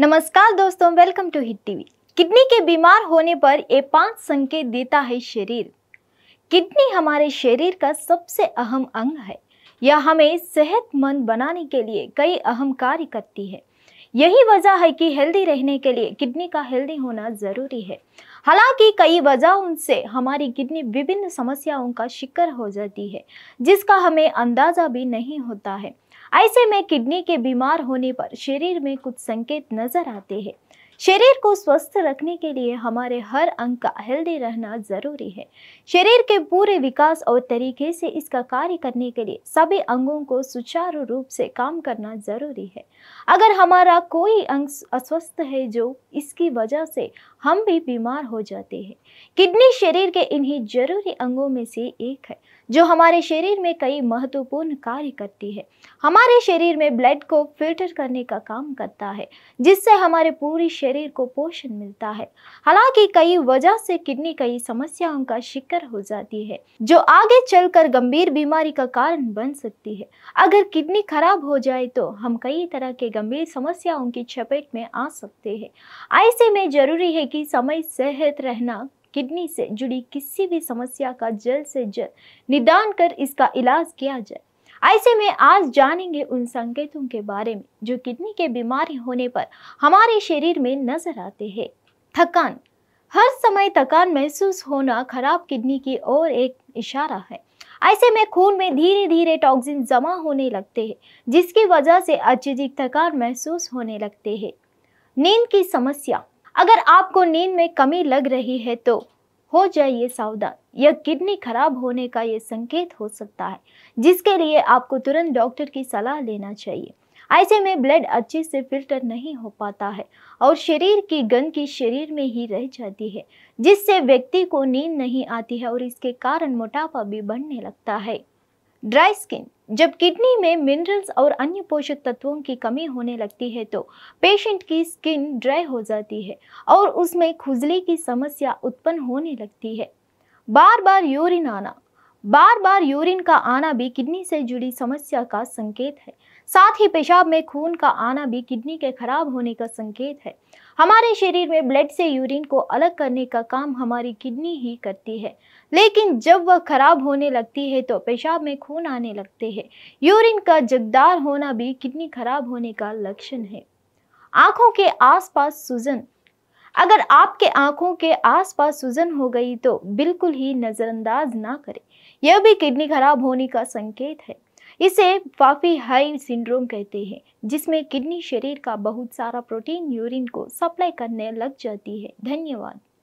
नमस्कार दोस्तों welcome to Hit TV kidney के बीमार होने पर ये पांच संकेत देता है शरीर किडनी हमारे शरीर का सबसे अहम अंग है यह हमें सेहतमंद बनाने के लिए कई अहम कार्य करती है यही वजह है कि हेल्दी रहने के लिए किडनी का हेल्दी होना ज़रूरी है हालांकि कई वजहों से हमारी किडनी विभिन्न समस्याओं का शिकार हो जाती है जिसका हमें अंदाज़ा भी नहीं होता है ऐसे में किडनी के बीमार होने पर शरीर में कुछ संकेत नज़र आते हैं शरीर को स्वस्थ रखने के लिए हमारे हर अंग का हेल्दी रहना ज़रूरी है शरीर के पूरे विकास और तरीके से इसका कार्य करने के लिए सभी अंगों को सुचारू रूप से काम करना ज़रूरी है अगर हमारा कोई अंग अस्वस्थ है जो इसकी वजह से हम भी बीमार हो जाते हैं किडनी शरीर के इन्हीं जरूरी अंगों में से एक है जो हमारे शरीर में कई महत्वपूर्ण कार्य करती है हमारे शरीर में ब्लड को फिल्टर करने का काम करता है जिससे हमारे पूरी शरीर को पोषण मिलता है हालांकि कई वजह से किडनी कई समस्याओं का शिकार हो जाती है जो आगे चलकर गंभीर बीमारी का कारण बन सकती है अगर किडनी खराब हो जाए तो हम कई तरह के गंभीर समस्याओं की चपेट में आ सकते हैं ऐसे में जरूरी है कि समय सेहत रहना किडनी से जुड़ी किसी भी समस्या का जल्द से जल्द निदान कर इसका इलाज किया जाए ऐसे में आज जानेंगे उन संकेतों के बारे में जो किडनी के बीमारी होने पर हमारे शरीर में नजर आते हैं थकान हर समय थकान महसूस होना खराब किडनी की ओर एक इशारा है ऐसे में खून में धीरे धीरे टॉक्सिन जमा होने लगते हैं जिसकी वजह से अत्यधिक थकान महसूस होने लगते हैं नींद की समस्या अगर आपको नींद में कमी लग रही है तो हो जाइए सावधान यह किडनी खराब होने का ये संकेत हो सकता है जिसके लिए आपको तुरंत डॉक्टर की सलाह लेना चाहिए ऐसे में ब्लड अच्छे से फिल्टर नहीं हो पाता है और शरीर की गंदगी शरीर में ही रह जाती है जिससे व्यक्ति को नींद नहीं आती है और इसके कारण मोटापा भी बढ़ने लगता है ड्राई स्किन जब किडनी में मिनरल्स और अन्य पोषक तत्वों की कमी होने लगती है तो पेशेंट की स्किन ड्राई हो जाती है और उसमें खुजली की समस्या उत्पन्न होने लगती है बार बार यूरिन आना बार बार यूरिन का आना भी किडनी से जुड़ी समस्या का संकेत है साथ ही पेशाब में खून का आना भी किडनी के खराब होने का संकेत है हमारे शरीर में ब्लड से यूरिन को अलग करने का काम हमारी किडनी ही करती है लेकिन जब वह खराब होने लगती है तो पेशाब में खून आने लगते हैं यूरिन का जगदार होना भी किडनी खराब होने का लक्षण है आँखों के आसपास सूजन अगर आपके आंखों के आसपास सूजन हो गई तो बिल्कुल ही नज़रअंदाज ना करें यह भी किडनी खराब होने का संकेत है इसे फाफी हाई सिंड्रोम कहते हैं जिसमें किडनी शरीर का बहुत सारा प्रोटीन यूरिन को सप्लाई करने लग जाती है धन्यवाद